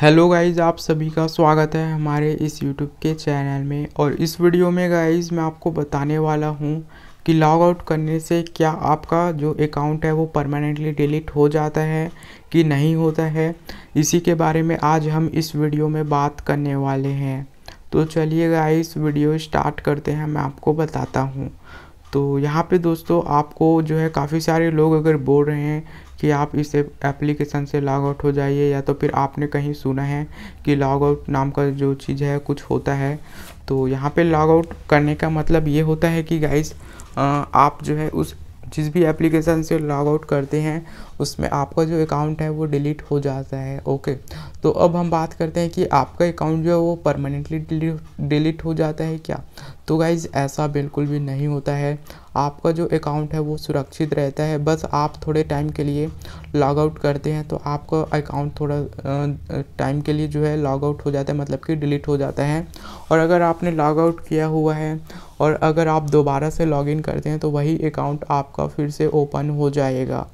hello guys आप सभी का स्वागत है हमारे इस यूट्यूब के चैनल में और इस वीडियो में गाइज मैं आपको बताने वाला हूँ कि लॉग आउट करने से क्या आपका जो अकाउंट है वो परमानेंटली डिलीट हो जाता है कि नहीं होता है इसी के बारे में आज हम इस वीडियो में बात करने वाले हैं तो चलिए गाइज वीडियो स्टार्ट करते हैं मैं आपको बताता हूँ तो यहाँ पे दोस्तों आपको जो है काफ़ी सारे लोग अगर बोल रहे हैं कि आप इस एप्लीकेशन से लॉग आउट हो जाइए या तो फिर आपने कहीं सुना है कि लॉग आउट नाम का जो चीज़ है कुछ होता है तो यहाँ पे लॉग आउट करने का मतलब ये होता है कि गाइस आप जो है उस जिस भी एप्लीकेशन से लॉग आउट करते हैं उसमें आपका जो अकाउंट है वो डिलीट हो जाता है ओके तो अब हम बात करते हैं कि आपका अकाउंट जो है वो परमानेंटली डिलीट हो जाता है क्या तो गाइज ऐसा बिल्कुल भी नहीं होता है आपका जो अकाउंट है वो सुरक्षित रहता है बस आप थोड़े टाइम के लिए लॉग आउट करते हैं तो आपका अकाउंट थोड़ा टाइम के लिए जो है लॉग आउट हो जाता है मतलब कि डिलीट हो जाता है और अगर आपने लॉग आउट किया हुआ है और अगर आप दोबारा से लॉग इन करते हैं तो वही अकाउंट आपका फिर से ओपन हो जाएगा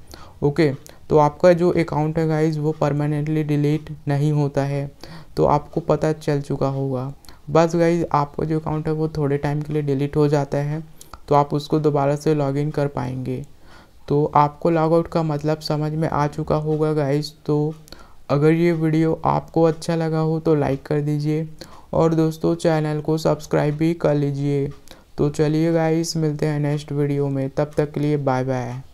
ओके तो आपका जो अकाउंट है गाइज वो परमानेंटली डिलीट नहीं होता है तो आपको पता चल चुका होगा बस गाइज आपका जो अकाउंट है वो थोड़े टाइम के लिए डिलीट हो जाता है तो आप उसको दोबारा से लॉग इन कर पाएंगे तो आपको लॉगआउट का मतलब समझ में आ चुका होगा गाइज तो अगर ये वीडियो आपको अच्छा लगा हो तो लाइक कर दीजिए और दोस्तों चैनल को सब्सक्राइब भी कर लीजिए तो चलिए गाइस मिलते हैं नेक्स्ट वीडियो में तब तक के लिए बाय बाय